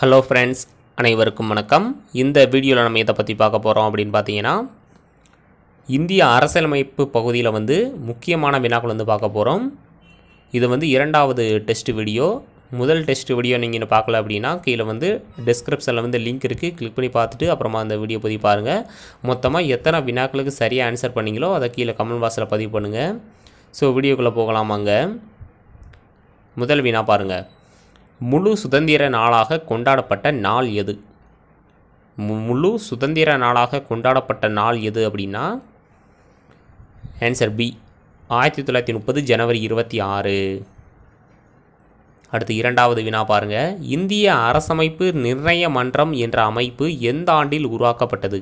hello friends அனைவருக்கும் வணக்கம் இந்த வீடியோவில் நம்ம இதை பற்றி பார்க்க போகிறோம் அப்படின்னு பார்த்தீங்கன்னா இந்திய அரசியலமைப்பு பகுதியில் வந்து முக்கியமான வினாக்கள் வந்து பார்க்க போகிறோம் இது வந்து இரண்டாவது டெஸ்ட் வீடியோ முதல் டெஸ்ட் வீடியோ நீங்கள் பார்க்கல அப்படின்னா கீழே வந்து டிஸ்கிரிப்ஷனில் வந்து லிங்க் இருக்குது கிளிக் பண்ணி பார்த்துட்டு அப்புறமா அந்த வீடியோ பதிவு பாருங்கள் மொத்தமாக எத்தனை வினாக்களுக்கு சரியாக ஆன்சர் பண்ணிங்களோ அதை கீழே கமெண்ட் பாக்ஸில் பதிவு பண்ணுங்கள் ஸோ வீடியோக்குள்ளே போகலாமாங்க முதல் வினா பாருங்கள் முழு சுதந்திர நாளாக கொண்டாடப்பட்ட நாள் எது முழு சுதந்திர நாளாக கொண்டாடப்பட்ட நாள் எது அப்படின்னா ஆன்சர் பி ஆயிரத்தி தொள்ளாயிரத்தி முப்பது ஜனவரி இருபத்தி ஆறு அடுத்து இரண்டாவது வினா பாருங்கள் இந்திய அரசமைப்பு நிர்ணய மன்றம் என்ற அமைப்பு எந்த ஆண்டில் உருவாக்கப்பட்டது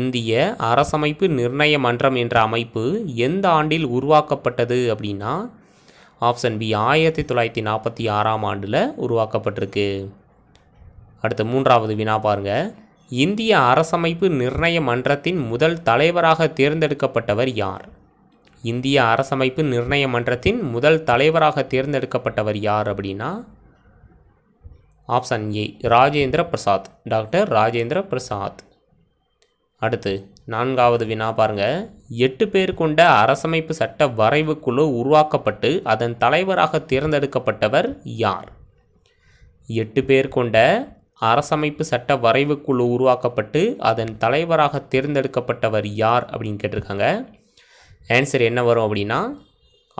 இந்திய அரசமைப்பு நிர்ணய மன்றம் என்ற அமைப்பு எந்த ஆண்டில் உருவாக்கப்பட்டது அப்படின்னா ஆப்ஷன் பி ஆயிரத்தி தொள்ளாயிரத்தி நாற்பத்தி ஆறாம் ஆண்டில் உருவாக்கப்பட்டிருக்கு அடுத்த மூன்றாவது வினா பாருங்கள் இந்திய அரசமைப்பு நிர்ணய மன்றத்தின் முதல் தலைவராக தேர்ந்தெடுக்கப்பட்டவர் யார் இந்திய அரசமைப்பு நிர்ணய மன்றத்தின் முதல் தலைவராக தேர்ந்தெடுக்கப்பட்டவர் யார் அப்படின்னா option A Rajendra Prasad doctor Rajendra Prasad அடுத்து நான்காவது வினா பாருங்கள் எட்டு பேர் கொண்ட அரசமைப்பு சட்ட வரைவு குழு உருவாக்கப்பட்டு அதன் தலைவராக தேர்ந்தெடுக்கப்பட்டவர் யார் எட்டு பேர் கொண்ட அரசமைப்பு சட்ட வரைவு குழு உருவாக்கப்பட்டு அதன் தலைவராக தேர்ந்தெடுக்கப்பட்டவர் யார் அப்படின்னு கேட்டிருக்காங்க ஆன்சர் என்ன வரும் அப்படின்னா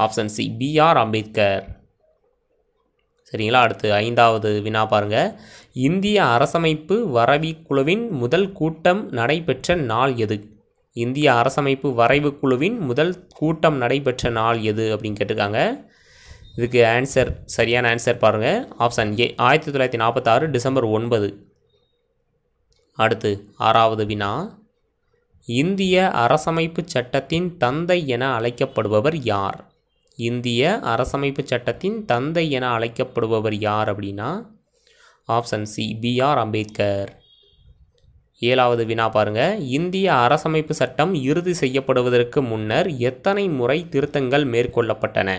ஆப்ஷன் சி பிஆர் அம்பேத்கர் சரிங்களா அடுத்து ஐந்தாவது வினா பாருங்கள் இந்திய அரசமைப்பு வரவி குழுவின் முதல் கூட்டம் நடைபெற்ற நாள் எது இந்திய அரசமைப்பு வரைவு குழுவின் முதல் கூட்டம் நடைபெற்ற நாள் எது அப்படின்னு கேட்டிருக்காங்க இதுக்கு ஆன்சர் சரியான ஆன்சர் பாருங்கள் ஆப்ஷன் ஏ ஆயிரத்தி தொள்ளாயிரத்தி நாற்பத்தாறு டிசம்பர் ஒன்பது அடுத்து ஆறாவது வினா இந்திய அரசமைப்பு சட்டத்தின் தந்தை என அழைக்கப்படுபவர் யார் இந்திய அரசமைப்பு சட்டத்தின் தந்தை என அழைக்கப்படுபவர் யார் அப்படின்னா option C B R Ambedkar ஏழாவது வினா பாருங்க இந்திய அரசமைப்பு சட்டம் இறுதி செய்யப்படுவதற்கு முன்னர் எத்தனை முறை திருத்தங்கள் மேற்கொள்ளப்பட்டன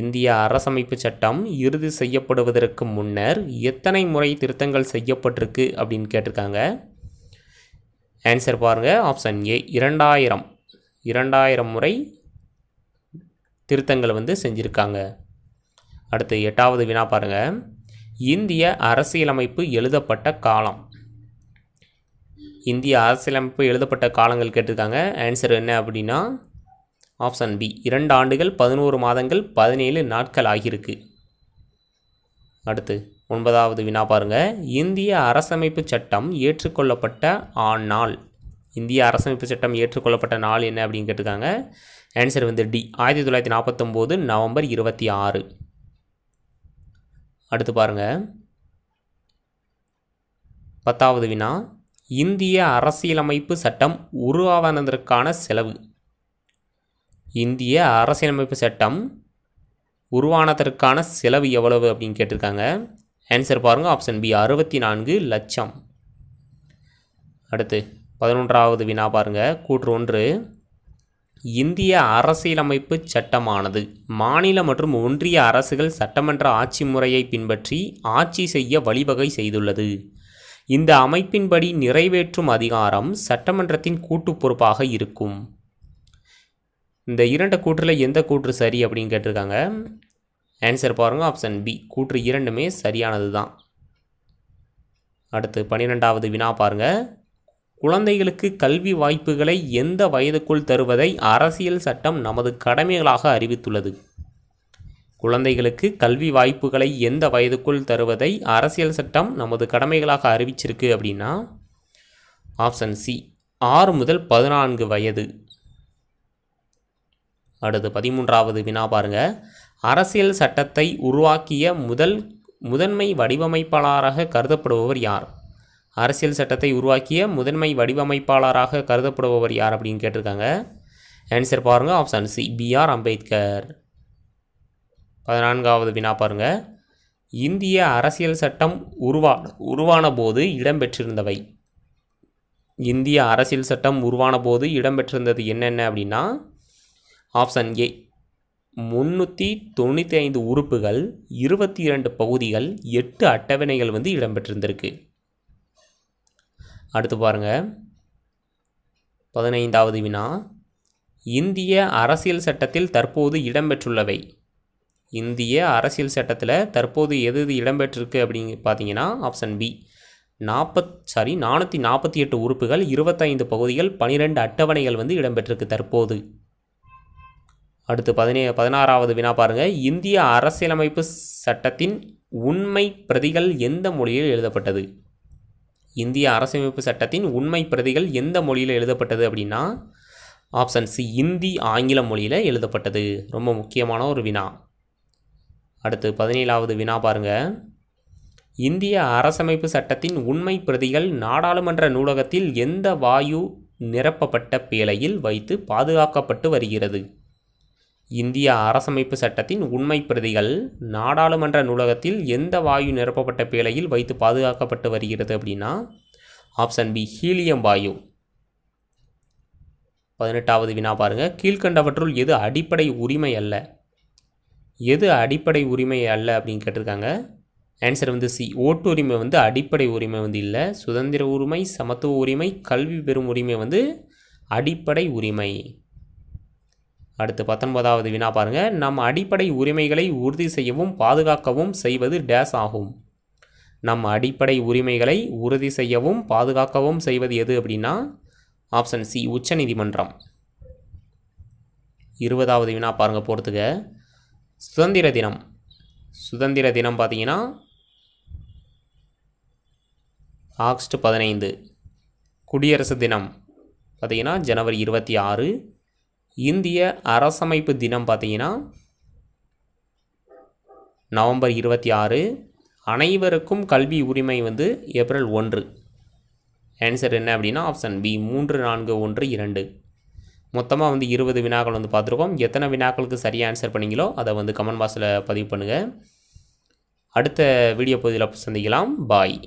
இந்திய அரசமைப்பு சட்டம் இறுதி செய்யப்படுவதற்கு முன்னர் எத்தனை முறை திருத்தங்கள் செய்யப்பட்டிருக்கு அப்படின்னு கேட்டிருக்காங்க ஆன்சர் பாருங்கள் ஆப்ஷன் ஏ இரண்டாயிரம் இரண்டாயிரம் முறை திருத்தங்கள் வந்து செஞ்சுருக்காங்க அடுத்து எட்டாவது வினா பாருங்கள் இந்திய அரசியலமைப்பு எழுதப்பட்ட காலம் இந்திய அரசியலமைப்பு எழுதப்பட்ட காலங்கள் கேட்டிருக்காங்க ஆன்சர் என்ன அப்படின்னா ஆப்ஷன் பி இரண்டு ஆண்டுகள் பதினோரு மாதங்கள் பதினேழு நாட்கள் ஆகியிருக்கு அடுத்து ஒன்பதாவது வினா பாருங்கள் இந்திய அரசமைப்பு சட்டம் ஏற்றுக்கொள்ளப்பட்ட ஆநாள் இந்திய அரசமைப்பு சட்டம் ஏற்றுக்கொள்ளப்பட்ட நாள் என்ன அப்படின்னு கேட்டிருக்காங்க ஆன்சர் வந்து டி ஆயிரத்தி தொள்ளாயிரத்தி நாற்பத்தொம்போது நவம்பர் இருபத்தி ஆறு அடுத்து பாருங்கள் பத்தாவது வினா இந்திய அரசியலமைப்பு சட்டம் உருவாவனதற்கான செலவு இந்திய அரசியலமைப்பு சட்டம் உருவானதற்கான செலவு எவ்வளவு அப்படின்னு கேட்டிருக்காங்க ஆன்சர் பாருங்கள் ஆப்ஷன் பி அறுபத்தி நான்கு லட்சம் அடுத்து பதினொன்றாவது வினா பாருங்கள் கூற்று ஒன்று இந்திய அரசியலமைப்பு சட்டமானது மாநில மற்றும் ஒன்றிய அரசுகள் சட்டமன்ற ஆட்சி முறையை பின்பற்றி ஆட்சி செய்ய வழிவகை செய்துள்ளது இந்த அமைப்பின்படி நிறைவேற்றும் அதிகாரம் சட்டமன்றத்தின் கூட்டு பொறுப்பாக இருக்கும் இந்த இரண்டு கூற்றில் எந்த கூற்று சரி அப்படின்னு கேட்டிருக்காங்க ஆன்சர் பாருங்கள் ஆப்ஷன் பி கூற்று இரண்டுமே சரியானது தான் அடுத்து பன்னிரெண்டாவது வினா பாருங்கள் குழந்தைகளுக்கு கல்வி வாய்ப்புகளை எந்த வயதுக்குள் தருவதை அரசியல் சட்டம் நமது கடமைகளாக அறிவித்துள்ளது குழந்தைகளுக்கு கல்வி வாய்ப்புகளை எந்த வயதுக்குள் தருவதை அரசியல் சட்டம் நமது கடமைகளாக அறிவிச்சிருக்கு அப்படின்னா ஆப்ஷன் சி ஆறு முதல் பதினான்கு வயது அடுத்து பதிமூன்றாவது வினா பாருங்க அரசியல் சட்டத்தை உருவாக்கிய முதல் முதன்மை வடிவமைப்பாளராக கருதப்படுபவர் யார் அரசியல் சட்டத்தை உருவாக்கிய முதன்மை வடிவமைப்பாளராக கருதப்படுபவர் யார் அப்படின்னு கேட்டிருக்காங்க ஆன்சர் பாருங்கள் option C B R Ambedkar பதினான்காவது வினா பாருங்கள் இந்திய அரசியல் சட்டம் உருவா உருவான போது இடம்பெற்றிருந்தவை இந்திய அரசியல் சட்டம் உருவான போது இடம்பெற்றிருந்தது என்னென்ன அப்படின்னா ஆப்ஷன் ஏ முந்நூற்றி தொண்ணூற்றி ஐந்து உறுப்புகள் இருபத்தி இரண்டு பகுதிகள் எட்டு அட்டவணைகள் வந்து இடம்பெற்றிருந்திருக்கு அடுத்து பாருங்கள் பதினைந்தாவது வினா இந்திய அரசியல் சட்டத்தில் தற்போது இடம்பெற்றுள்ளவை இந்திய அரசியல் சட்டத்தில் தற்போது எது எது இடம்பெற்றிருக்கு அப்படிங்க பார்த்தீங்கன்னா ஆப்ஷன் பி நாற்பத் சாரி நானூற்றி நாற்பத்தி எட்டு உறுப்புகள் இருபத்தைந்து பகுதிகள் பனிரெண்டு அட்டவணைகள் வந்து இடம்பெற்றிருக்கு தற்போது அடுத்து பதினே பதினாறாவது வினா பாருங்கள் இந்திய அரசியலமைப்பு சட்டத்தின் உண்மை பிரதிகள் எந்த மொழியில் எழுதப்பட்டது இந்திய அரசியலமைப்பு சட்டத்தின் உண்மை பிரதிகள் எந்த மொழியில் எழுதப்பட்டது அப்படின்னா ஆப்ஷன் சி இந்தி ஆங்கில மொழியில் எழுதப்பட்டது ரொம்ப முக்கியமான ஒரு வினா அடுத்து பதினேழாவது வினா பாருங்கள் இந்திய அரசமைப்பு சட்டத்தின் உண்மை பிரதிகள் நாடாளுமன்ற நூலகத்தில் எந்த வாயு நிரப்பப்பட்ட பேழையில் வைத்து பாதுகாக்கப்பட்டு வருகிறது இந்திய அரசமைப்பு சட்டத்தின் உண்மை பிரதிகள் நாடாளுமன்ற நூலகத்தில் எந்த வாயு நிரப்பப்பட்ட பேழையில் வைத்து பாதுகாக்கப்பட்டு வருகிறது அப்படின்னா ஆப்ஷன் பி ஹீலியம் வாயு பதினெட்டாவது வினா பாருங்கள் கீழ்கண்டவற்றுள் எது அடிப்படை உரிமை அல்ல எது அடிப்படை உரிமை அல்ல அப்படின்னு கேட்டிருக்காங்க ஆன்சர் வந்து சி ஓட்டுரிமை வந்து அடிப்படை உரிமை வந்து இல்லை சுதந்திர உரிமை சமத்துவ உரிமை கல்வி பெறும் உரிமை வந்து அடிப்படை உரிமை அடுத்து பத்தொன்பதாவது வினா பாருங்கள் நம் அடிப்படை உரிமைகளை உறுதி செய்யவும் பாதுகாக்கவும் செய்வது டேஸ் ஆகும் நம் அடிப்படை உரிமைகளை உறுதி செய்யவும் பாதுகாக்கவும் செய்வது எது அப்படின்னா ஆப்ஷன் சி உச்சநீதிமன்றம் இருபதாவது வினா பாருங்கள் போகிறதுக்கு சுதந்திர தினம் சுதந்திர தினம் பார்த்தீங்கன்னா ஆகஸ்ட் பதினைந்து குடியரசு தினம் பார்த்தீங்கன்னா ஜனவரி இருபத்தி ஆறு இந்திய அரசமைப்பு தினம் பார்த்தீங்கன்னா நவம்பர் இருபத்தி ஆறு அனைவருக்கும் கல்வி உரிமை வந்து ஏப்ரல் ஒன்று ஆன்சர் என்ன அப்படின்னா ஆப்ஷன் பி மூன்று நான்கு ஒன்று இரண்டு மொத்தமாக வந்து இருபது வினாக்கள் வந்து பார்த்துருக்கோம் எத்தனை வினாக்களுக்கு சரியாக ஆன்சர் பண்ணிங்களோ அதை வந்து கமெண்ட் பாக்ஸில் பதிவு பண்ணுங்கள் அடுத்த வீடியோ பகுதியில் சந்திக்கலாம் பாய்